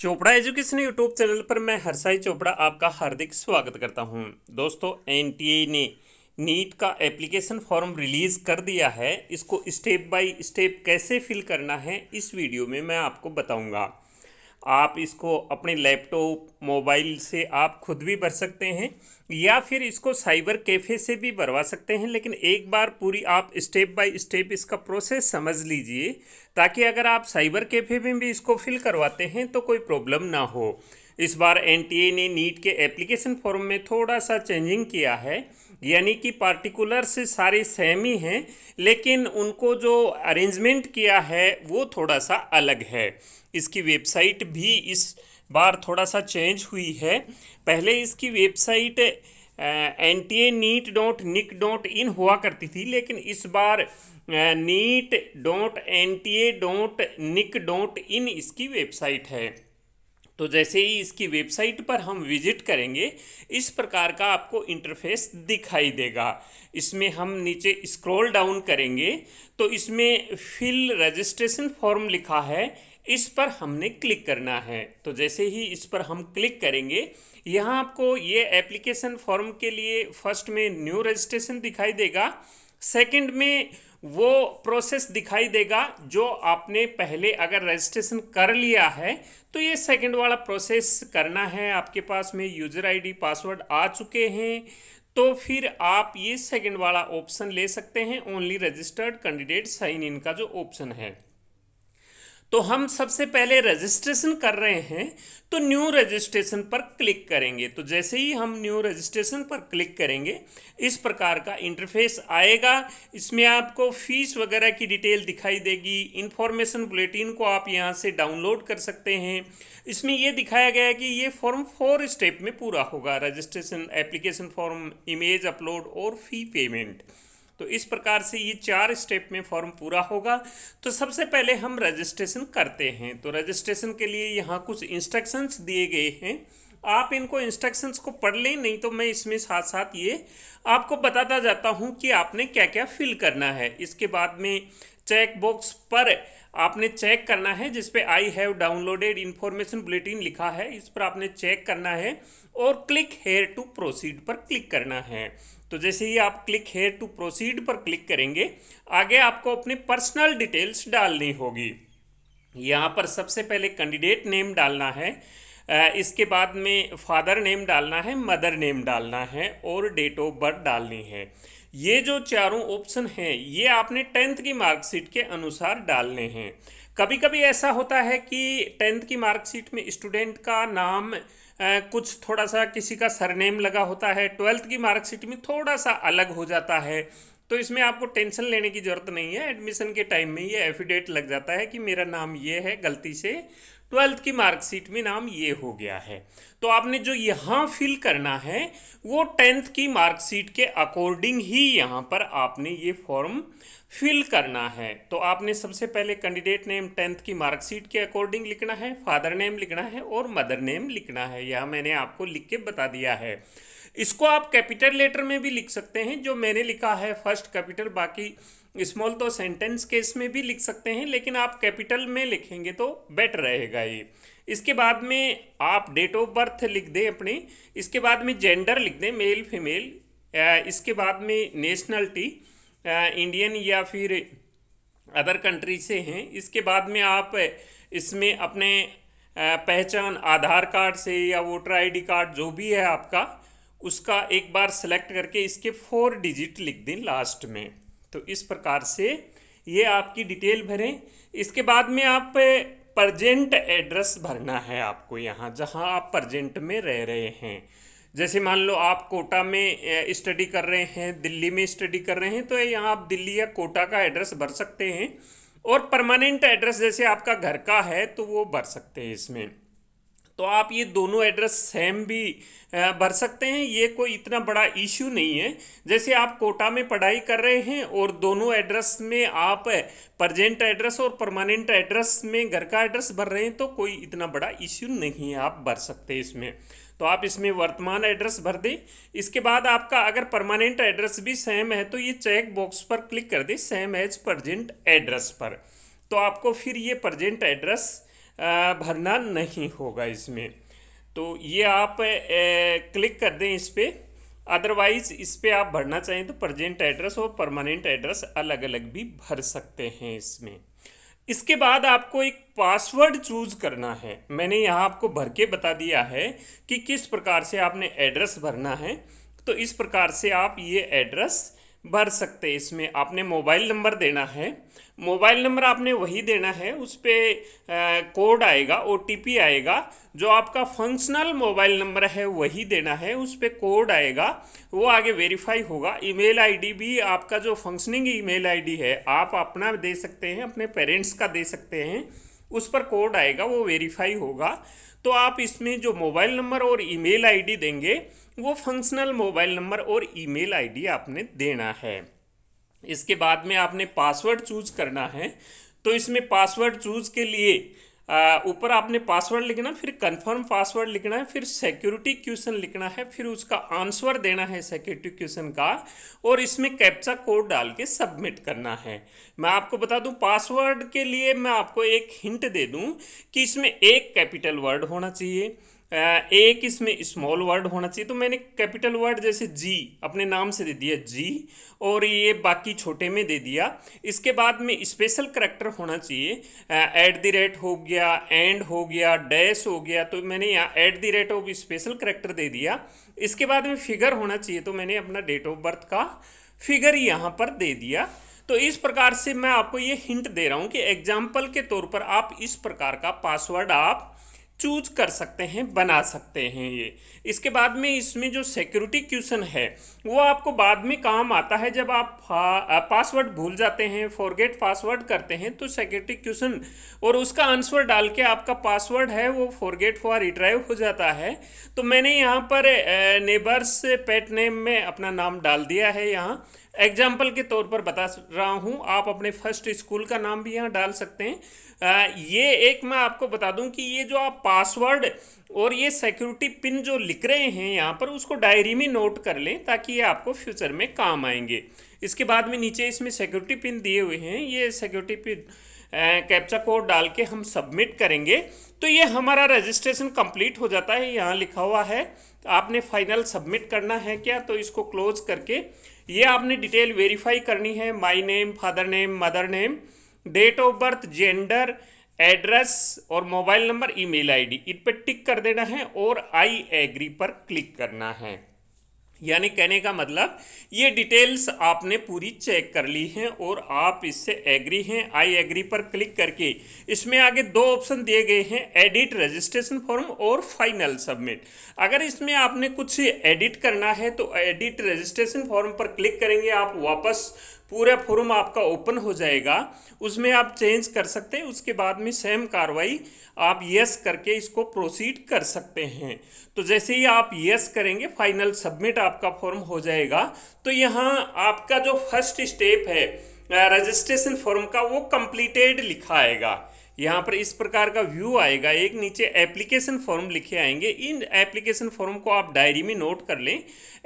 Chopra education YouTube channel पर मैं हरसाई चोपड़ा आपका हार्दिक स्वागत करता हूं दोस्तों एनटीए ने नीट का एप्लीकेशन फॉर्म रिलीज़ कर दिया है इसको स्टेप बाय स्टेप कैसे फिल करना है इस वीडियो में मैं आपको बताऊंगा आप इसको अपने लैपटॉप मोबाइल से आप खुद भी भर सकते हैं या फिर इसको साइबर कैफ़े से भी भरवा सकते हैं लेकिन एक बार पूरी आप स्टेप बाय स्टेप इसका प्रोसेस समझ लीजिए ताकि अगर आप साइबर कैफ़े में भी इसको फिल करवाते हैं तो कोई प्रॉब्लम ना हो इस बार एनटीए ने नीट के एप्लीकेशन फॉर्म में थोड़ा सा चेंजिंग किया है यानी कि पार्टिकुलर से सारे सेम ही हैं लेकिन उनको जो अरेंजमेंट किया है वो थोड़ा सा अलग है इसकी वेबसाइट भी इस बार थोड़ा सा चेंज हुई है पहले इसकी website N T A NEET dot nic dot in हुआ करती थी लेकिन इस बार NEET dot N T A dot nic dot in इसकी वेबसाइट है तो जैसे ही इसकी वेबसाइट पर हम विजिट करेंगे इस प्रकार का आपको इंटरफेस दिखाई देगा इसमें हम नीचे स्क्रॉल डाउन करेंगे तो इसमें फिल रजिस्ट्रेशन फॉर्म लिखा है इस पर हमने क्लिक करना है तो जैसे ही इस पर हम क्लिक करेंगे यहाँ आपको ये एप्लीकेशन फॉर्म के लिए फर्स्ट में न्यू रजिस्ट्रेशन दिखाई देगा सेकंड में वो प्रोसेस दिखाई देगा जो आपने पहले अगर रजिस्ट्रेशन कर लिया है तो ये सेकंड वाला प्रोसेस करना है आपके पास में यूज़र आईडी पासवर्ड आ चुके हैं तो फिर आप ये सेकंड वाला ऑप्शन ले सकते हैं only registered candidate sign in का जो ऑप्शन है तो हम सबसे पहले रजिस्ट्रेशन कर रहे हैं तो न्यू रजिस्ट्रेशन पर क्लिक करेंगे तो जैसे ही हम न्यू रजिस्ट्रेशन पर क्लिक करेंगे इस प्रकार का इंटरफेस आएगा इसमें आपको फीस वगैरह की डिटेल दिखाई देगी इन्फॉर्मेशन बुलेटिन को आप यहाँ से डाउनलोड कर सकते हैं इसमें यह दिखाया गया है कि ये फॉर्म फोर स्टेप में पूरा होगा registration application form image upload और फी पेमेंट तो इस प्रकार से ये चार स्टेप में फॉर्म पूरा होगा तो सबसे पहले हम रजिस्ट्रेशन करते हैं तो रजिस्ट्रेशन के लिए यहाँ कुछ इंस्ट्रक्शंस दिए गए हैं आप इनको इंस्ट्रक्शंस को पढ़ लें नहीं तो मैं इसमें साथ साथ ये आपको बताता जाता हूँ कि आपने क्या क्या फिल करना है इसके बाद में चेक बॉक्स पर आपने चेक करना है जिसपे I have downloaded information bulletin लिखा है इस पर आपने चेक करना है और क्लिक हेयर टू प्रोसीड पर क्लिक करना है तो जैसे ही आप क्लिक हेयर टू प्रोसीड पर क्लिक करेंगे आगे आपको अपनी पर्सनल डिटेल्स डालनी होगी यहाँ पर सबसे पहले कैंडिडेट नेम डालना है इसके बाद में फादर नेम डालना है मदर नेम डालना है और डेट ऑफ बर्थ डालनी है ये जो चारों ऑप्शन हैं ये आपने टेंथ की मार्कशीट के अनुसार डालने हैं कभी कभी ऐसा होता है कि टेंथ की मार्कशीट में स्टूडेंट का नाम कुछ थोड़ा सा किसी का सरनेम लगा होता है ट्वेल्थ की मार्कशीट में थोड़ा सा अलग हो जाता है तो इसमें आपको टेंशन लेने की ज़रूरत नहीं है एडमिशन के टाइम में ये एफिडेट लग जाता है कि मेरा नाम ये है गलती से ट्वेल्थ की मार्कशीट में नाम ये हो गया है तो आपने जो यहाँ फिल करना है वो टेंथ की मार्कशीट के अकॉर्डिंग ही यहाँ पर आपने ये फॉर्म फिल करना है तो आपने सबसे पहले कैंडिडेट नेम टेंथ की मार्कशीट के अकॉर्डिंग लिखना है फादर नेम लिखना है और मदर नेम लिखना है यह मैंने आपको लिख के बता दिया है इसको आप कैपिटल लेटर में भी लिख सकते हैं जो मैंने लिखा है फर्स्ट कैपिटल बाकी स्मॉल तो सेंटेंस केस में भी लिख सकते हैं लेकिन आप कैपिटल में लिखेंगे तो बेटर रहेगा ये इसके बाद में आप डेट ऑफ बर्थ लिख दें अपने इसके बाद में जेंडर लिख दें मेल फीमेल इसके बाद में नेशनलिटी इंडियन या फिर अदर कंट्री से हैं इसके बाद में आप इसमें अपने पहचान आधार कार्ड से या वोटर आईडी कार्ड जो भी है आपका उसका एक बार सेलेक्ट करके इसके फोर डिजिट लिख दें लास्ट में तो इस प्रकार से ये आपकी डिटेल भरें इसके बाद में आप प्रजेंट एड्रेस भरना है आपको यहाँ जहाँ आप प्रजेंट में रह रहे हैं जैसे मान लो आप कोटा में स्टडी कर रहे हैं दिल्ली में स्टडी कर रहे हैं तो यहाँ आप दिल्ली या कोटा का एड्रेस भर सकते हैं और परमानेंट एड्रेस जैसे आपका घर का है तो वो भर सकते हैं इसमें तो आप ये दोनों एड्रेस सेम भी भर सकते हैं ये कोई इतना बड़ा इश्यू नहीं है जैसे आप कोटा में पढ़ाई कर रहे हैं और दोनों एड्रेस में आप प्रजेंट एड्रेस और परमानेंट एड्रेस में घर का एड्रेस भर रहे हैं तो कोई इतना बड़ा इश्यू नहीं है आप भर सकते हैं इसमें तो आप इसमें वर्तमान एड्रेस भर दें इसके बाद आपका अगर परमानेंट एड्रेस भी सेम है तो ये चेक बॉक्स पर क्लिक कर दें सेम एज प्रजेंट एड्रेस पर तो आपको फिर ये प्रजेंट एड्रेस भरना नहीं होगा इसमें तो ये आप क्लिक कर दें इस पर अदरवाइज़ इस पर आप भरना चाहें तो प्रजेंट एड्रेस और परमानेंट एड्रेस अलग अलग भी भर सकते हैं इसमें इसके बाद आपको एक पासवर्ड चूज करना है मैंने यहाँ आपको भर के बता दिया है कि किस प्रकार से आपने एड्रेस भरना है तो इस प्रकार से आप ये एड्रेस भर सकते हैं इसमें आपने मोबाइल नंबर देना है मोबाइल नंबर आपने वही देना है उस पर कोड आएगा ओ आएगा जो आपका फंक्शनल मोबाइल नंबर है वही देना है उस पर कोड आएगा वो आगे वेरीफाई होगा ईमेल आईडी भी आपका जो फंक्शनिंग ईमेल आईडी है आप अपना दे सकते हैं अपने पेरेंट्स का दे सकते हैं उस पर कोड आएगा वो वेरीफाई होगा तो आप इसमें जो मोबाइल नंबर और ईमेल आईडी देंगे वो फंक्शनल मोबाइल नंबर और ईमेल आईडी आपने देना है इसके बाद में आपने पासवर्ड चूज करना है तो इसमें पासवर्ड चूज के लिए ऊपर आपने पासवर्ड लिखना फिर कंफर्म पासवर्ड लिखना है फिर सिक्योरिटी क्वेश्चन लिखना है फिर उसका आंसर देना है सिक्योरिटी क्वेश्चन का और इसमें कैप्चा कोड डाल के सबमिट करना है मैं आपको बता दूं पासवर्ड के लिए मैं आपको एक हिंट दे दूं कि इसमें एक कैपिटल वर्ड होना चाहिए एक इसमें स्मॉल वर्ड होना चाहिए तो मैंने कैपिटल वर्ड जैसे जी अपने नाम से दे दिया जी और ये बाकी छोटे में दे दिया इसके बाद में स्पेशल करेक्टर होना चाहिए एट द रेट हो गया एंड हो गया डैश हो गया तो मैंने यहाँ at the rate of special character दे दिया इसके बाद में फिगर होना चाहिए तो मैंने अपना डेट ऑफ बर्थ का फिगर यहाँ पर दे दिया तो इस प्रकार से मैं आपको ये हिंट दे रहा हूँ कि एग्जाम्पल के तौर पर आप इस प्रकार का पासवर्ड आप चूज कर सकते हैं बना सकते हैं ये इसके बाद में इसमें जो सिक्योरिटी क्वेश्चन है वो आपको बाद में काम आता है जब आप पासवर्ड भूल जाते हैं फॉरगेट पासवर्ड करते हैं तो सिक्योरिटी क्वेश्चन और उसका आंसर डाल के आपका पासवर्ड है वो फॉरगेट फॉर रिट्राइव हो जाता है तो मैंने यहाँ पर नेबर्स पेट नेम में अपना नाम डाल दिया है यहाँ एग्जाम्पल के तौर पर बता रहा हूँ आप अपने फर्स्ट स्कूल का नाम भी यहाँ डाल सकते हैं आ, ये एक मैं आपको बता दूँ कि ये जो आप पासवर्ड और ये सिक्योरिटी पिन जो लिख रहे हैं यहाँ पर उसको डायरी में नोट कर लें ताकि ये आपको फ्यूचर में काम आएंगे इसके बाद में नीचे इसमें सिक्योरिटी पिन दिए हुए हैं ये सिक्योरिटी पिन कैप्चा कोड डाल के हम सबमिट करेंगे तो ये हमारा रजिस्ट्रेशन कंप्लीट हो जाता है यहाँ लिखा हुआ है आपने फाइनल सबमिट करना है क्या तो इसको क्लोज करके ये आपने डिटेल वेरीफाई करनी है my name father name mother name date of birth gender address और मोबाइल नंबर ईमेल आईडी इन पर टिक कर देना है और आई एग्री पर क्लिक करना है यानी कहने का मतलब ये डिटेल्स आपने पूरी चेक कर ली हैं और आप इससे एग्री हैं आई एग्री पर क्लिक करके इसमें आगे दो ऑप्शन दिए गए हैं एडिट रजिस्ट्रेशन फॉर्म और फाइनल सबमिट अगर इसमें आपने कुछ एडिट करना है तो एडिट रजिस्ट्रेशन फॉर्म पर क्लिक करेंगे आप वापस पूरा फॉर्म आपका ओपन हो जाएगा उसमें आप चेंज कर सकते हैं उसके बाद में सेम कार्रवाई आप यस करके इसको प्रोसीड कर सकते हैं तो जैसे ही आप यस करेंगे फाइनल सबमिट आपका फॉर्म हो जाएगा तो यहाँ आपका जो फर्स्ट स्टेप है रजिस्ट्रेशन फॉर्म का वो कंप्लीटेड लिखा आएगा यहाँ पर इस प्रकार का व्यू आएगा एक नीचे एप्लीकेशन फॉर्म लिखे आएंगे इन एप्लीकेशन फॉर्म को आप डायरी में नोट कर लें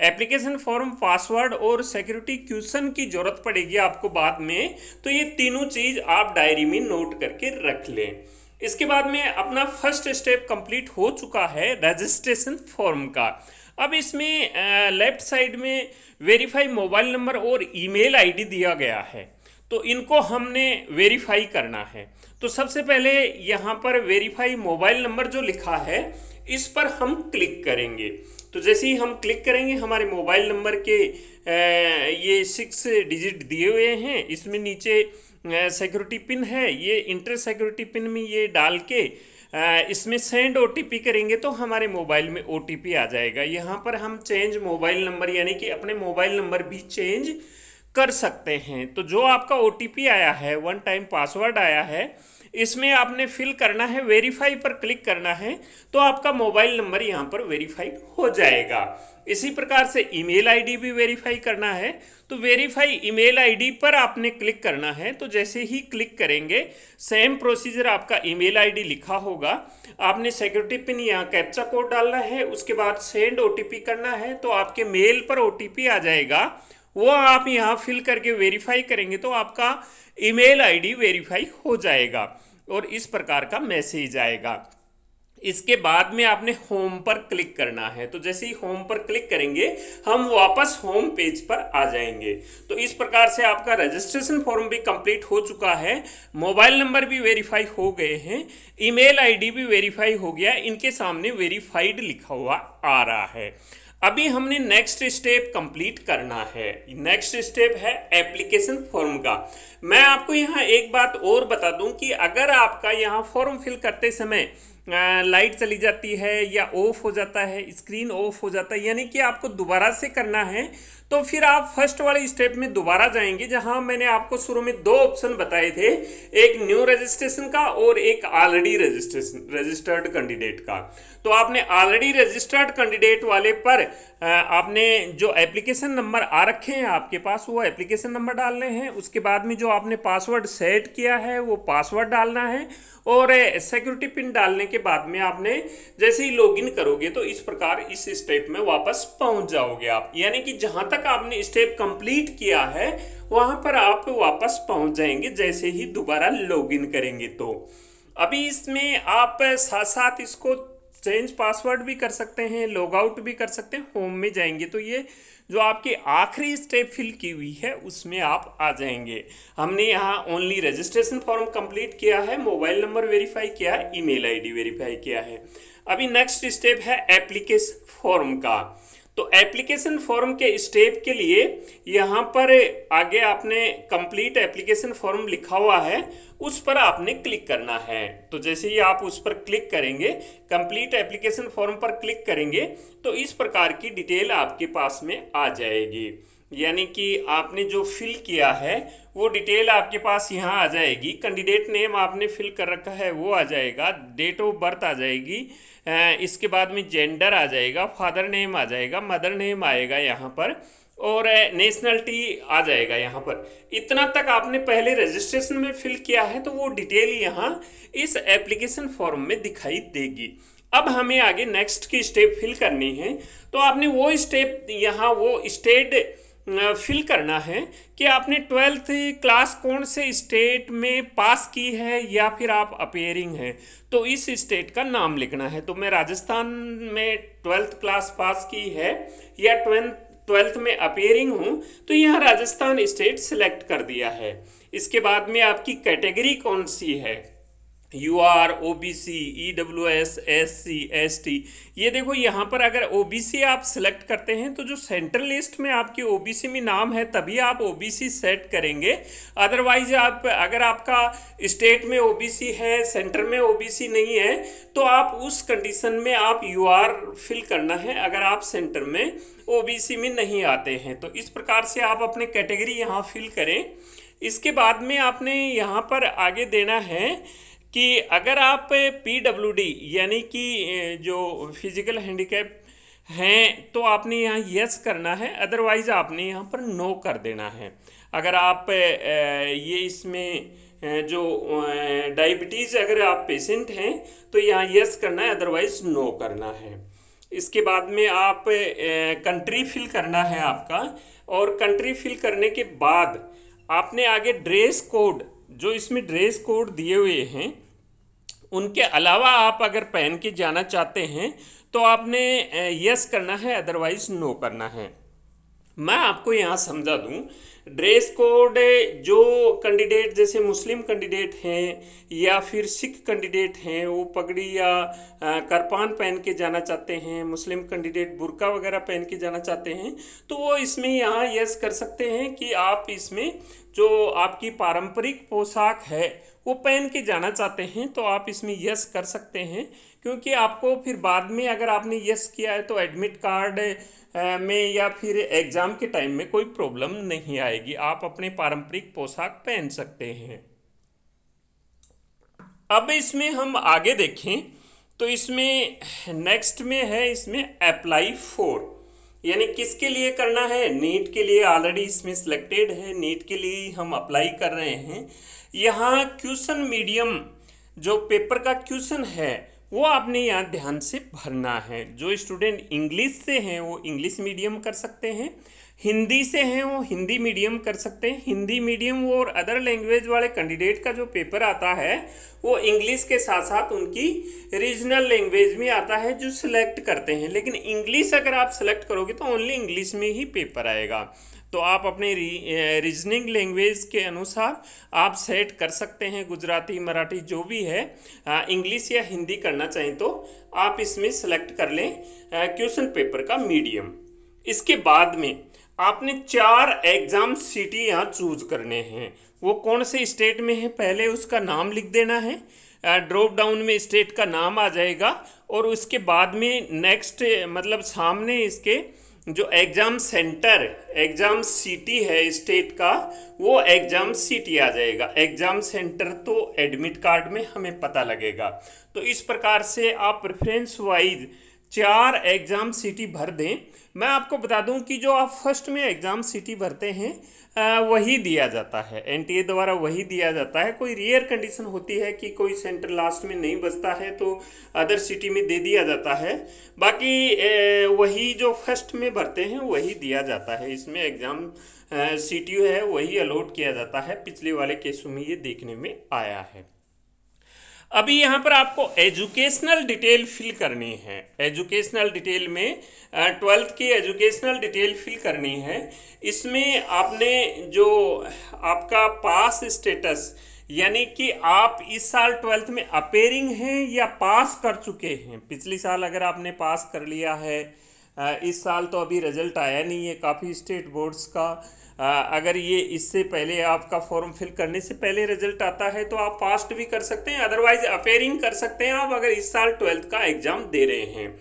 एप्लीकेशन फॉर्म पासवर्ड और सिक्योरिटी क्वेश्चन की ज़रूरत पड़ेगी आपको बाद में तो ये तीनों चीज़ आप डायरी में नोट करके रख लें इसके बाद में अपना फर्स्ट स्टेप कंप्लीट हो चुका है रजिस्ट्रेशन फॉर्म का अब इसमें लेफ्ट साइड में वेरीफाई मोबाइल नंबर और ईमेल आईडी दिया गया है तो इनको हमने वेरीफाई करना है तो सबसे पहले यहाँ पर वेरीफाई मोबाइल नंबर जो लिखा है इस पर हम क्लिक करेंगे तो जैसे ही हम क्लिक करेंगे हमारे मोबाइल नंबर के ये सिक्स डिजिट दिए हुए हैं इसमें नीचे सिक्योरिटी पिन है ये इंटर सिक्योरिटी पिन में ये डाल के इसमें सेंड ओ करेंगे तो हमारे मोबाइल में ओ आ जाएगा यहाँ पर हम चेंज मोबाइल नंबर यानी कि अपने मोबाइल नंबर भी चेंज कर सकते हैं तो जो आपका ओ आया है वन टाइम पासवर्ड आया है इसमें आपने फिल करना है वेरीफाई पर क्लिक करना है तो आपका मोबाइल नंबर यहाँ पर वेरीफाइड हो जाएगा इसी प्रकार से ईमेल आईडी भी वेरीफाई करना है तो वेरीफाई ईमेल आईडी पर आपने क्लिक करना है तो जैसे ही क्लिक करेंगे सेम प्रोसीजर आपका ईमेल आईडी लिखा होगा आपने सिक्योरिटी पिन या कैप्चा कोड डालना है उसके बाद सेंड ओ करना है तो आपके मेल पर ओ आ जाएगा वो आप यहाँ फिल करके वेरीफाई करेंगे तो आपका ईमेल आईडी वेरीफाई हो जाएगा और इस प्रकार का मैसेज आएगा इसके बाद में आपने होम पर क्लिक करना है तो जैसे ही होम पर क्लिक करेंगे हम वापस होम पेज पर आ जाएंगे तो इस प्रकार से आपका रजिस्ट्रेशन फॉर्म भी कंप्लीट हो चुका है मोबाइल नंबर भी वेरीफाई हो गए हैं ईमेल आईडी भी वेरीफाई हो गया इनके सामने वेरीफाइड लिखा हुआ आ रहा है अभी हमने नेक्स्ट स्टेप कंप्लीट करना है नेक्स्ट स्टेप है एप्लीकेशन फॉर्म का मैं आपको यहाँ एक बात और बता दूं कि अगर आपका यहाँ फॉर्म फिल करते समय लाइट चली जाती है या ऑफ हो जाता है स्क्रीन ऑफ हो जाता है यानी कि आपको दोबारा से करना है तो फिर आप फर्स्ट वाले स्टेप में दोबारा जाएंगे जहां मैंने आपको शुरू में दो ऑप्शन बताए थे एक न्यू रजिस्ट्रेशन का और एक ऑलरेडी रजिस्ट्रेशन रजिस्टर्ड कैंडिडेट का तो आपने ऑलरेडी रजिस्टर्ड कैंडिडेट वाले पर आपने जो एप्लीकेशन नंबर आ रखे हैं आपके पास वो एप्लीकेशन नंबर डालने हैं उसके बाद में जो आपने पासवर्ड सेट किया है वो पासवर्ड डालना है और सिक्योरिटी पिन डालने के बाद में आपने जैसे ही लॉगिन करोगे तो इस प्रकार इस स्टेप में वापस पहुंच जाओगे आप यानी कि जहां तक आपने स्टेप कंप्लीट किया है वहां पर आप वापस पहुंच जाएंगे जैसे ही दोबारा लॉगिन करेंगे तो अभी इसमें आप साथ साथ इसको चेंज पासवर्ड भी कर सकते हैं लॉग आउट भी कर सकते हैं होम में जाएंगे तो ये जो आपकी आखिरी स्टेप फिल की हुई है उसमें आप आ जाएंगे हमने यहाँ ओनली रजिस्ट्रेशन फॉर्म कंप्लीट किया है मोबाइल नंबर वेरीफाई किया है ईमेल आईडी वेरीफाई किया है अभी नेक्स्ट स्टेप है एप्लीकेशन फॉर्म का तो एप्लीकेशन फॉर्म के स्टेप के लिए यहाँ पर आगे आपने कंप्लीट एप्लीकेशन फॉर्म लिखा हुआ है उस पर आपने क्लिक करना है तो जैसे ही आप उस पर क्लिक करेंगे कंप्लीट एप्लीकेशन फॉर्म पर क्लिक करेंगे तो इस प्रकार की डिटेल आपके पास में आ जाएगी यानी कि आपने जो फिल किया है वो डिटेल आपके पास यहाँ आ जाएगी कैंडिडेट नेम आपने फिल कर रखा है वो आ जाएगा डेट ऑफ बर्थ आ जाएगी इसके बाद में जेंडर आ जाएगा फादर नेम आ जाएगा मदर नेम आएगा यहाँ पर और नेशनलिटी आ जाएगा यहाँ पर इतना तक आपने पहले रजिस्ट्रेशन में फिल किया है तो वो डिटेल यहाँ इस एप्लीकेशन फॉर्म में दिखाई देगी अब हमें आगे नेक्स्ट की स्टेप फिल करनी है तो आपने वो स्टेप यहाँ वो स्टेट फिल करना है कि आपने ट्वेल्थ क्लास कौन से स्टेट में पास की है या फिर आप अपेयरिंग हैं तो इस स्टेट का नाम लिखना है तो मैं राजस्थान में ट्वेल्थ क्लास पास की है या ट्वेल्थ ट्वेल्थ में अपेयरिंग हूँ तो यहाँ राजस्थान स्टेट सेलेक्ट कर दिया है इसके बाद में आपकी कैटेगरी कौन सी है U R O B C E W S S C S T ये देखो यहाँ पर अगर ओ बी सी आप सेलेक्ट करते हैं तो जो सेंट्रल लिस्ट में आपके ओ बी सी में नाम है तभी आप ओ बी सी सेट करेंगे अदरवाइज आप अगर आपका स्टेट में ओ बी सी है सेंटर में ओ बी सी नहीं है तो आप उस कंडीशन में आप यू आर फिल करना है अगर आप सेंटर में ओ बी सी में नहीं आते हैं तो इस प्रकार से आप अपने कैटेगरी यहाँ फिल करें इसके बाद में आपने यहाँ पर आगे देना है कि अगर आप पी डब्ल्यू डी यानी कि जो फिजिकल हैंडीकैप हैं तो आपने यहाँ यस करना है अदरवाइज़ आपने यहाँ पर नो कर देना है अगर आप ये इसमें जो डायबिटीज़ अगर आप पेशेंट हैं तो यहाँ यस करना है अदरवाइज़ नो करना है इसके बाद में आप कंट्री फिल करना है आपका और कंट्री फिल करने के बाद आपने आगे ड्रेस कोड जो इसमें ड्रेस कोड दिए हुए हैं उनके अलावा आप अगर पहन के जाना चाहते हैं तो आपने यस करना है अदरवाइज़ नो करना है मैं आपको यहाँ समझा दूँ ड्रेस कोड जो कैंडिडेट जैसे मुस्लिम कैंडिडेट हैं या फिर सिख कैंडिडेट हैं वो पगड़ी या करपान पहन के जाना चाहते हैं मुस्लिम कैंडिडेट बुरका वगैरह पहन के जाना चाहते हैं तो वो इसमें यहाँ यस कर सकते हैं कि आप इसमें जो आपकी पारंपरिक पोशाक है वो पहन के जाना चाहते हैं तो आप इसमें यस कर सकते हैं क्योंकि आपको फिर बाद में अगर आपने यस किया है तो एडमिट कार्ड में या फिर एग्ज़ाम के टाइम में कोई प्रॉब्लम नहीं आएगी आप अपने पारंपरिक पोशाक पहन सकते हैं अब इसमें हम आगे देखें तो इसमें नेक्स्ट में है इसमें अप्लाई फोर यानी किसके लिए करना है नीट के लिए ऑलरेडी इसमें सिलेक्टेड है नीट के लिए हम अप्लाई कर रहे हैं यहाँ क्वेश्चन मीडियम जो पेपर का क्वेश्चन है वो आपने यहाँ ध्यान से भरना है जो स्टूडेंट इंग्लिश से हैं वो इंग्लिश मीडियम कर सकते हैं हिंदी से हैं वो हिंदी मीडियम कर सकते हैं हिंदी मीडियम और अदर लैंग्वेज वाले कैंडिडेट का जो पेपर आता है वो इंग्लिश के साथ साथ उनकी रीजनल लैंग्वेज में आता है जो सिलेक्ट करते हैं लेकिन इंग्लिश अगर आप सिलेक्ट करोगे तो ओनली इंग्लिश में ही पेपर आएगा तो आप अपने रीजनिंग लैंग्वेज के अनुसार आप सेट कर सकते हैं गुजराती मराठी जो भी है इंग्लिश या हिंदी करना चाहें तो आप इसमें सेलेक्ट कर लें क्वेश्चन पेपर का मीडियम इसके बाद में आपने चार एग्ज़ाम सिटी यहाँ चूज करने हैं वो कौन से स्टेट में है पहले उसका नाम लिख देना है ड्रॉप डाउन में स्टेट का नाम आ जाएगा और उसके बाद में नेक्स्ट मतलब सामने इसके जो एग्ज़ाम सेंटर एग्ज़ाम सिटी है स्टेट का वो एग्ज़ाम सिटी आ जाएगा एग्ज़ाम सेंटर तो एडमिट कार्ड में हमें पता लगेगा तो इस प्रकार से आप प्रेफरेंस वाइज चार एग्ज़ाम सिटी भर दें मैं आपको बता दूं कि जो आप फर्स्ट में एग्ज़ाम सिटी भरते हैं आ, वही दिया जाता है एनटीए द्वारा वही दिया जाता है कोई रेयर कंडीशन होती है कि कोई सेंटर लास्ट में नहीं बचता है तो अदर सिटी में दे दिया जाता है बाकी ए, वही जो फर्स्ट में भरते हैं वही दिया जाता है इसमें एग्ज़ाम सिटी है वही अलॉट किया जाता है पिछले वाले केसों में ये देखने में आया है अभी यहाँ पर आपको एजुकेशनल डिटेल फिल करनी है एजुकेशनल डिटेल में ट्वेल्थ की एजुकेशनल डिटेल फिल करनी है इसमें आपने जो आपका पास स्टेटस यानी कि आप इस साल ट्वेल्थ में अपेयरिंग हैं या पास कर चुके हैं पिछले साल अगर आपने पास कर लिया है इस साल तो अभी रिजल्ट आया नहीं है काफ़ी स्टेट बोर्ड्स का अगर ये इससे पहले आपका फॉर्म फिल करने से पहले रिजल्ट आता है तो आप पास्ट भी कर सकते हैं अदरवाइज अपेयरिंग कर सकते हैं आप अगर इस साल ट्वेल्थ का एग्ज़ाम दे रहे हैं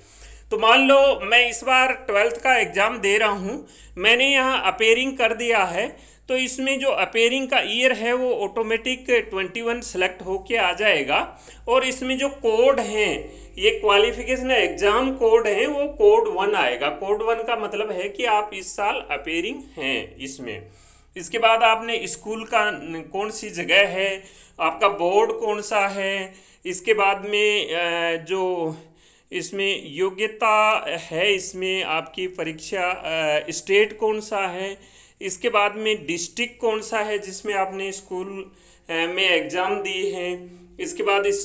तो मान लो मैं इस बार ट्वेल्थ का एग्ज़ाम दे रहा हूँ मैंने यहाँ अपेयरिंग कर दिया है तो इसमें जो अपेयरिंग का ईयर है वो ऑटोमेटिक 21 सेलेक्ट होके आ जाएगा और इसमें जो कोड हैं ये क्वालिफिकेशन एग्जाम कोड है वो कोड वन आएगा कोड वन का मतलब है कि आप इस साल अपेयरिंग हैं इसमें इसके बाद आपने स्कूल का कौन सी जगह है आपका बोर्ड कौन सा है इसके बाद में जो इसमें योग्यता है इसमें आपकी परीक्षा स्टेट कौन सा है इसके बाद में डिस्ट्रिक्ट कौन सा है जिसमें आपने स्कूल में एग्ज़ाम दिए हैं इसके बाद इस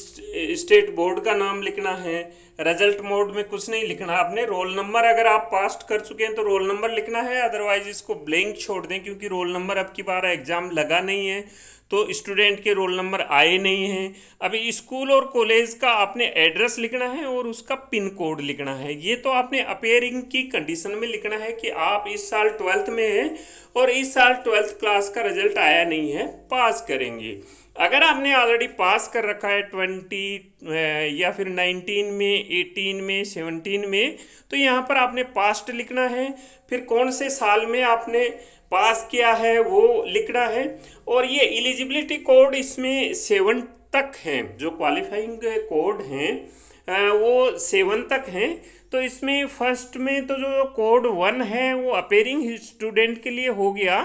स्टेट बोर्ड का नाम लिखना है रिजल्ट मोड में कुछ नहीं लिखना आपने रोल नंबर अगर आप पास कर चुके हैं तो रोल नंबर लिखना है अदरवाइज इसको ब्लैंक छोड़ दें क्योंकि रोल नंबर अब की बार एग्ज़ाम लगा नहीं है तो स्टूडेंट के रोल नंबर आए नहीं हैं अभी स्कूल और कॉलेज का आपने एड्रेस लिखना है और उसका पिन कोड लिखना है ये तो आपने अपेयरिंग की कंडीशन में लिखना है कि आप इस साल ट्वेल्थ में हैं और इस साल ट्वेल्थ क्लास का रिजल्ट आया नहीं है पास करेंगे अगर आपने ऑलरेडी पास कर रखा है ट्वेंटी या फिर नाइनटीन में एटीन में सेवनटीन में तो यहाँ पर आपने पास्ट लिखना है फिर कौन से साल में आपने पास किया है वो लिखना है और ये एलिजिबिलिटी कोड इसमें सेवन तक हैं जो क्वालिफाइंग कोड हैं वो सेवन तक हैं तो इसमें फर्स्ट में तो जो कोड वन है वो अपेयरिंग स्टूडेंट के लिए हो गया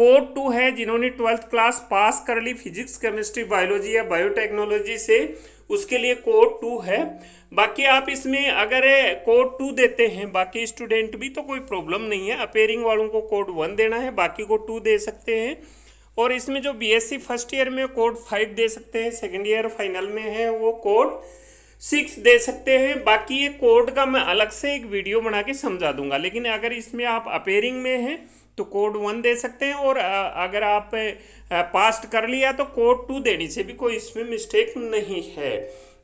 कोड टू है जिन्होंने ट्वेल्थ क्लास पास कर ली फिजिक्स केमिस्ट्री बायोलॉजी या बायोटेक्नोलॉजी से उसके लिए कोड टू है बाकी आप इसमें अगर कोड टू देते हैं बाकी स्टूडेंट भी तो कोई प्रॉब्लम नहीं है अपेयरिंग वालों को कोड वन देना है बाकी को टू दे सकते हैं और इसमें जो बीएससी फर्स्ट ईयर में कोड फाइव दे सकते हैं सेकेंड ईयर फाइनल में है वो कोड सिक्स दे सकते हैं बाकी ये कोड का मैं अलग से एक वीडियो बना के समझा दूंगा लेकिन अगर इसमें आप अपेयरिंग में हैं तो कोड वन दे सकते हैं और अगर आप पास्ट कर लिया तो कोड टू देने से भी कोई इसमें मिस्टेक नहीं है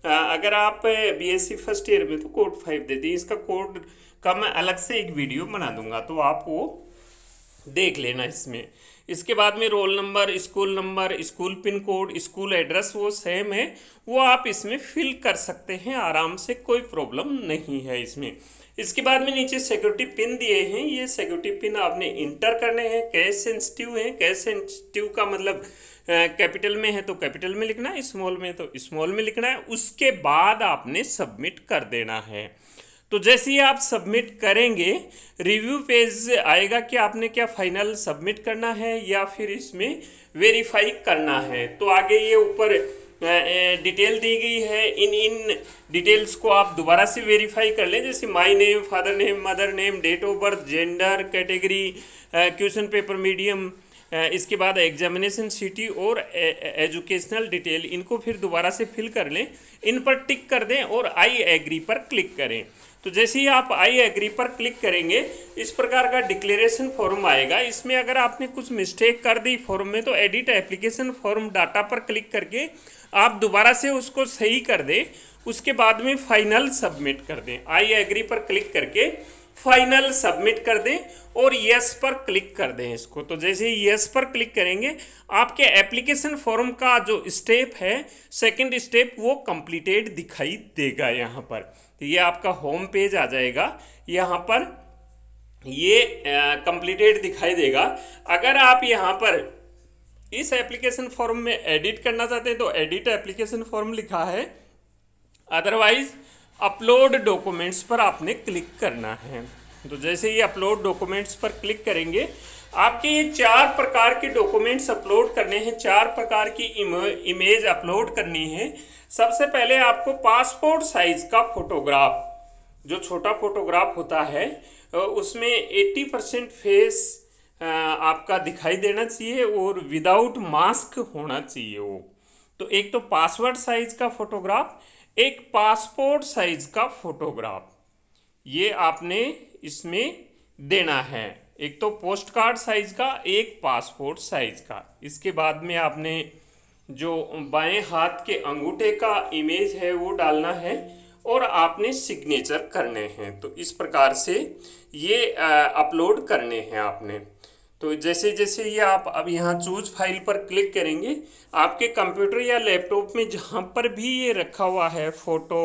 अगर आप सी फर्स्ट ईयर में तो कोड फाइव दे दें इसका कोड का मैं अलग से एक वीडियो बना दूंगा तो आप वो देख लेना इसमें इसके बाद में roll number school number school pin code school address वो सेम है वो आप इसमें फिल कर सकते हैं आराम से कोई प्रॉब्लम नहीं है इसमें इसके बाद में नीचे सिक्योरिटी पिन दिए हैं ये सिक्योरिटी पिन आपने इंटर करने हैं कैश सेंसिटिव हैं कैश सेंसिटिव का मतलब कैपिटल में है तो कैपिटल में लिखना है स्मॉल में तो स्मॉल में लिखना है उसके बाद आपने सबमिट कर देना है तो जैसे ही आप सबमिट करेंगे रिव्यू पेज आएगा कि आपने क्या फाइनल सबमिट करना है या फिर इसमें वेरीफाई करना है तो आगे ये ऊपर डिटेल दी गई है इन इन डिटेल्स को आप दोबारा से वेरीफाई कर लें जैसे my name father name mother name date of birth gender category question paper medium इसके बाद एग्जामिनेशन सिटी और एजुकेशनल डिटेल इनको फिर दोबारा से फिल कर लें इन पर टिक कर दें और आई एग्री पर क्लिक करें तो जैसे ही आप आई एग्री पर क्लिक करेंगे इस प्रकार का डिक्लेरेशन फॉर्म आएगा इसमें अगर आपने कुछ मिस्टेक कर दी फॉर्म में तो एडिट एप्लीकेशन फॉर्म डाटा पर क्लिक करके आप दोबारा से उसको सही कर दें उसके बाद में फाइनल सबमिट कर दें आई एग्री पर क्लिक करके फाइनल सबमिट कर दें और यस पर क्लिक कर दें इसको तो जैसे ही यस पर क्लिक करेंगे आपके एप्लीकेशन फॉर्म का जो स्टेप है सेकंड स्टेप वो कंप्लीटेड दिखाई देगा यहाँ पर तो ये आपका होम पेज आ जाएगा यहाँ पर ये कंप्लीटेड दिखाई देगा अगर आप यहाँ पर इस एप्लीकेशन फॉर्म में एडिट करना चाहते हैं तो एडिट एप्लीकेशन फॉर्म लिखा है अदरवाइज़ अपलोड डॉक्यूमेंट्स पर आपने क्लिक करना है तो जैसे ही अपलोड डॉक्यूमेंट्स पर क्लिक करेंगे आपके ये चार प्रकार के डॉक्यूमेंट्स अपलोड करने हैं चार प्रकार की इमेज अपलोड करनी है सबसे पहले आपको पासपोर्ट साइज का फोटोग्राफ जो छोटा फोटोग्राफ होता है उसमें 80 परसेंट फेस आपका दिखाई देना चाहिए और विदाउट मास्क होना चाहिए वो तो एक तो पासवर्ड साइज का फोटोग्राफ एक पासपोर्ट साइज का फोटोग्राफ ये आपने इसमें देना है एक तो पोस्ट कार्ड साइज का एक पासपोर्ट साइज का इसके बाद में आपने जो बाएं हाथ के अंगूठे का इमेज है वो डालना है और आपने सिग्नेचर करने हैं तो इस प्रकार से ये अपलोड करने हैं आपने तो जैसे जैसे ये आप अब यहाँ चूज फाइल पर क्लिक करेंगे आपके कंप्यूटर या लैपटॉप में जहाँ पर भी ये रखा हुआ है फ़ोटो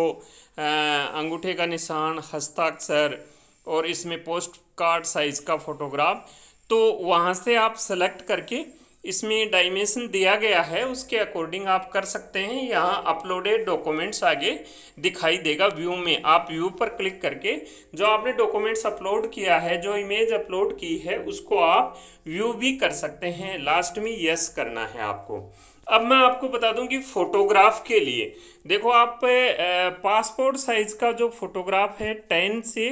अंगूठे का निशान हस्ताक्षर और इसमें पोस्ट कार्ड साइज़ का फ़ोटोग्राफ तो वहाँ से आप सेलेक्ट करके इसमें डायमेंशन दिया गया है उसके अकॉर्डिंग आप कर सकते हैं यहाँ अपलोडेड डॉक्यूमेंट्स आगे दिखाई देगा व्यू में आप व्यू पर क्लिक करके जो आपने डॉक्यूमेंट्स अपलोड किया है जो इमेज अपलोड की है उसको आप व्यू भी कर सकते हैं लास्ट में यस करना है आपको अब मैं आपको बता दूं कि फ़ोटोग्राफ के लिए देखो आप पासपोर्ट साइज़ का जो फोटोग्राफ है टेन से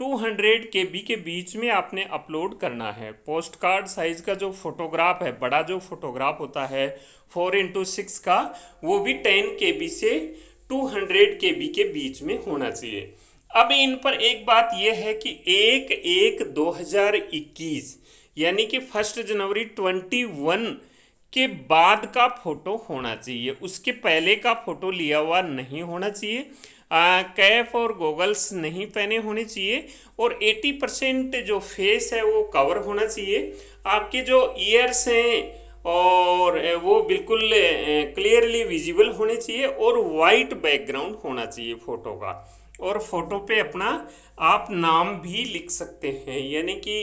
200 के बी के बीच में आपने अपलोड करना है पोस्ट कार्ड साइज़ का जो फोटोग्राफ है बड़ा जो फोटोग्राफ होता है फोर इंटू सिक्स का वो भी टेन के बी से टू हंड्रेड के बी के बीच में होना चाहिए अब इन पर एक बात यह है कि एक एक दो हजार इक्कीस यानी कि फर्स्ट जनवरी ट्वेंटी वन के बाद का फ़ोटो होना चाहिए उसके पहले का फ़ोटो लिया हुआ नहीं होना चाहिए कैफ और गोगल्स नहीं पहने होने चाहिए और 80 परसेंट जो फेस है वो कवर होना चाहिए आपके जो ईयर्स हैं और वो बिल्कुल क्लियरली विजिबल होने चाहिए और वाइट बैकग्राउंड होना चाहिए फ़ोटो का और फ़ोटो पे अपना आप नाम भी लिख सकते हैं यानी कि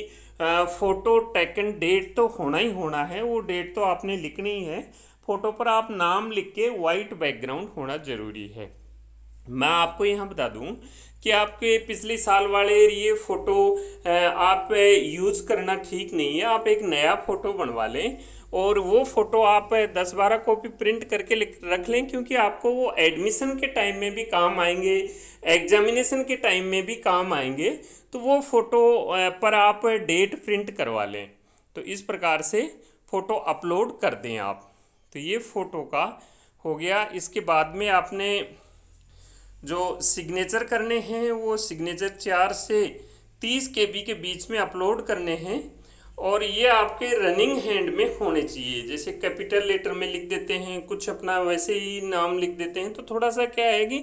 फ़ोटो टेकन डेट तो होना ही होना है वो डेट तो आपने लिखनी है फ़ोटो पर आप नाम लिख के वाइट बैकग्राउंड होना ज़रूरी है मैं आपको यहाँ बता दूँ कि आपके पिछले साल वाले ये फ़ोटो आप यूज़ करना ठीक नहीं है आप एक नया फ़ोटो बनवा लें और वो फ़ोटो आप 10-12 कॉपी प्रिंट करके रख लें क्योंकि आपको वो एडमिशन के टाइम में भी काम आएंगे एग्जामिनेशन के टाइम में भी काम आएंगे तो वो फ़ोटो पर आप डेट प्रिंट करवा लें तो इस प्रकार से फ़ोटो अपलोड कर दें आप तो ये फ़ोटो का हो गया इसके बाद में आपने जो सिग्नेचर करने हैं वो सिग्नेचर चार से तीस के बी के बीच में अपलोड करने हैं और ये आपके रनिंग हैंड में होने चाहिए जैसे कैपिटल लेटर में लिख देते हैं कुछ अपना वैसे ही नाम लिख देते हैं तो थोड़ा सा क्या है कि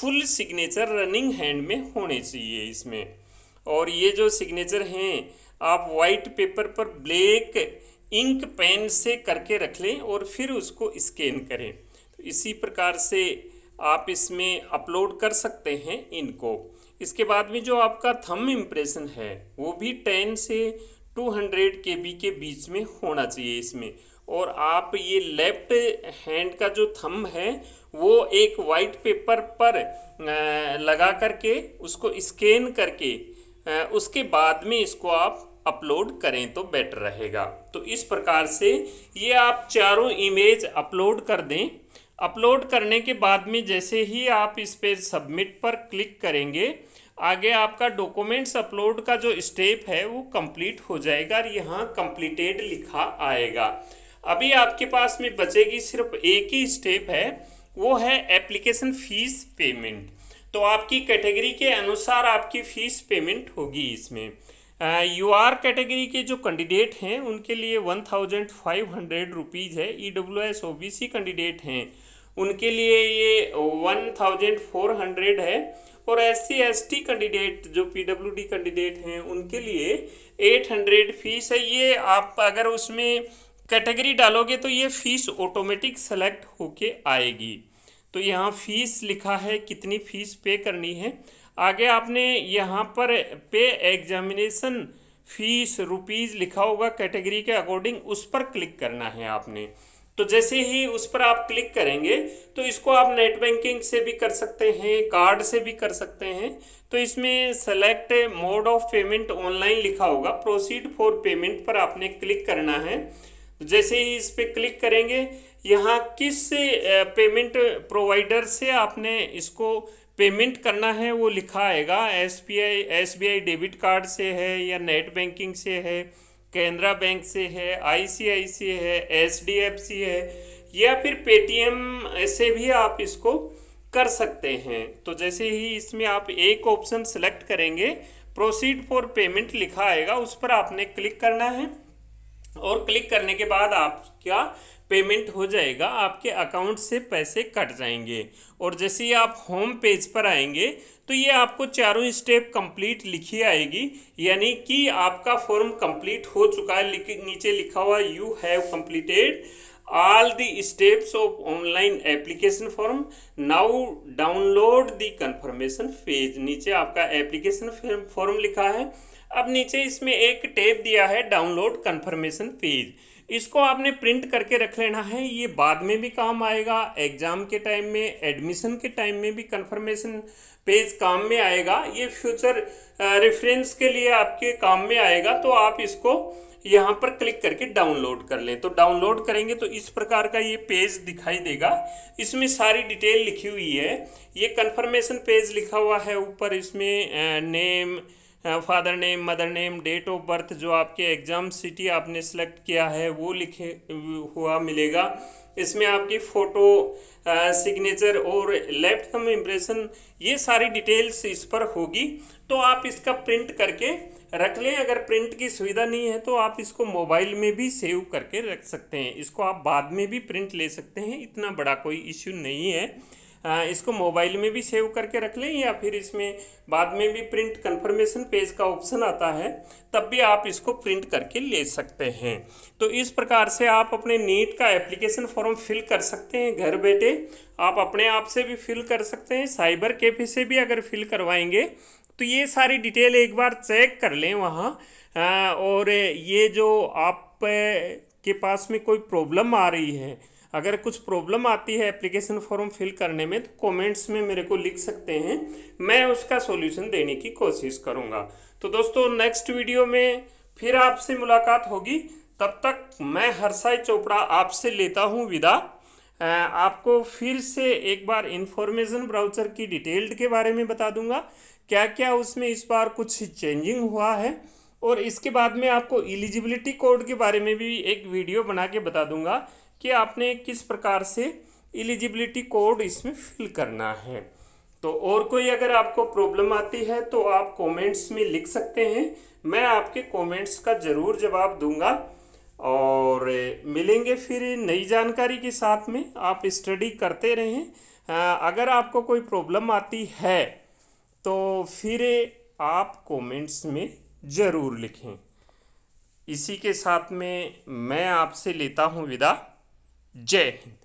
फुल सिग्नेचर रनिंग हैंड में होने चाहिए इसमें और ये जो सिग्नेचर हैं आप वाइट पेपर पर ब्लैक इंक पेन से करके रख लें और फिर उसको स्कैन करें तो इसी प्रकार से आप इसमें अपलोड कर सकते हैं इनको इसके बाद में जो आपका थम इम्प्रेशन है वो भी टेन से टू हंड्रेड के बी के बीच में होना चाहिए इसमें और आप ये लेफ्ट हैंड का जो थंब है वो एक वाइट पेपर पर लगा करके उसको स्कैन करके उसके बाद में इसको आप अपलोड करें तो बेटर रहेगा तो इस प्रकार से ये आप चारों इमेज अपलोड कर दें अपलोड करने के बाद में जैसे ही आप इस पर सबमिट पर क्लिक करेंगे आगे आपका डॉक्यूमेंट्स अपलोड का जो स्टेप है वो कंप्लीट हो जाएगा और यहाँ कंप्लीटेड लिखा आएगा अभी आपके पास में बचेगी सिर्फ एक ही स्टेप है वो है एप्लीकेशन फीस पेमेंट तो आपकी कैटेगरी के अनुसार आपकी फ़ीस पेमेंट होगी इसमें यू आर कैटेगरी के जो कैंडिडेट हैं उनके लिए one thousand five hundred rupees है E W S O B C candidate हैं उनके लिए ये वन थाउजेंड फोर हंड्रेड है और S C S T candidate जो पी डब्ल्यू डी कैंडिडेट हैं उनके लिए एट हंड्रेड फीस है ये आप अगर उसमें कैटेगरी डालोगे तो ये फ़ीस ऑटोमेटिक सेलेक्ट होके आएगी तो यहाँ फ़ीस लिखा है कितनी फ़ीस पे करनी है आगे आपने यहाँ पर पे एग्जामिनेशन फीस रुपीज़ लिखा होगा कैटेगरी के अकॉर्डिंग उस पर क्लिक करना है आपने तो जैसे ही उस पर आप क्लिक करेंगे तो इसको आप नेट बैंकिंग से भी कर सकते हैं कार्ड से भी कर सकते हैं तो इसमें select mode of payment online लिखा होगा प्रोसीड फॉर पेमेंट पर आपने क्लिक करना है तो जैसे ही इस पर क्लिक करेंगे यहाँ किस पेमेंट प्रोवाइडर से आपने इसको पेमेंट करना है वो लिखा आएगा S P I S B I debit card से है या नेट बैंकिंग से है कैनरा बैंक से है आई सी आई सी है एच डी एफ सी है या फिर पेटीएम से भी आप इसको कर सकते हैं तो जैसे ही इसमें आप एक ऑप्शन सेलेक्ट करेंगे प्रोसीड फॉर पेमेंट लिखा आएगा उस पर आपने क्लिक करना है और क्लिक करने के बाद आप क्या पेमेंट हो जाएगा आपके अकाउंट से पैसे कट जाएंगे और जैसे ही आप होम पेज पर आएंगे तो ये आपको चारों स्टेप कंप्लीट लिखी आएगी यानी कि आपका फॉर्म कंप्लीट हो चुका है नीचे लिखा हुआ you have completed all the steps of online application form now download the confirmation page नीचे आपका एप्लीकेशन फॉर्म लिखा है अब नीचे इसमें एक टैब दिया है डाउनलोड कन्फर्मेशन पेज इसको आपने प्रिंट करके रख लेना है ये बाद में भी काम आएगा एग्ज़ाम के टाइम में एडमिशन के टाइम में भी कंफर्मेशन पेज काम में आएगा ये फ्यूचर रेफरेंस के लिए आपके काम में आएगा तो आप इसको यहाँ पर क्लिक करके डाउनलोड कर लें तो डाउनलोड करेंगे तो इस प्रकार का ये पेज दिखाई देगा इसमें सारी डिटेल लिखी हुई है ये कन्फर्मेशन पेज लिखा हुआ है ऊपर इसमें name father name mother name date of birth जो आपके एग्ज़ाम सिटी आपने सेलेक्ट किया है वो लिखे हुआ मिलेगा इसमें आपकी फ़ोटो सिग्नेचर और लेफ्ट थम इम्प्रेशन ये सारी डिटेल्स इस पर होगी तो आप इसका प्रिंट करके रख लें अगर प्रिंट की सुविधा नहीं है तो आप इसको मोबाइल में भी सेव करके रख सकते हैं इसको आप बाद में भी प्रिंट ले सकते हैं इतना बड़ा कोई इश्यू नहीं है इसको मोबाइल में भी सेव करके रख लें या फिर इसमें बाद में भी प्रिंट कन्फर्मेशन पेज का ऑप्शन आता है तब भी आप इसको प्रिंट करके ले सकते हैं तो इस प्रकार से आप अपने नीट का एप्लीकेशन फॉर्म फिल कर सकते हैं घर बैठे आप अपने आप से भी फिल कर सकते हैं साइबर कैफे से भी अगर फिल करवाएंगे तो ये सारी डिटेल एक बार चेक कर लें वहाँ और ये जो आप के पास में कोई प्रॉब्लम आ रही है अगर कुछ प्रॉब्लम आती है एप्लीकेशन फॉर्म फिल करने में तो कमेंट्स में मेरे को लिख सकते हैं मैं उसका सॉल्यूशन देने की कोशिश करूँगा तो दोस्तों नेक्स्ट वीडियो में फिर आपसे मुलाकात होगी तब तक मैं हर्षाई चोपड़ा आपसे लेता हूँ विदा आपको फिर से एक बार इन्फॉर्मेशन ब्राउचर की डिटेल्ड के बारे में बता दूंगा क्या क्या उसमें इस बार कुछ चेंजिंग हुआ है और इसके बाद में आपको एलिजिबिलिटी कोड के बारे में भी एक वीडियो बना के बता दूंगा कि आपने किस प्रकार से एलिजिबिलिटी कोड इसमें फिल करना है तो और कोई अगर आपको प्रॉब्लम आती है तो आप कमेंट्स में लिख सकते हैं मैं आपके कमेंट्स का ज़रूर जवाब दूंगा और मिलेंगे फिर नई जानकारी के साथ में आप स्टडी करते रहें अगर आपको कोई प्रॉब्लम आती है तो फिर आप कमेंट्स में ज़रूर लिखें इसी के साथ में मैं आपसे लेता हूँ विदा J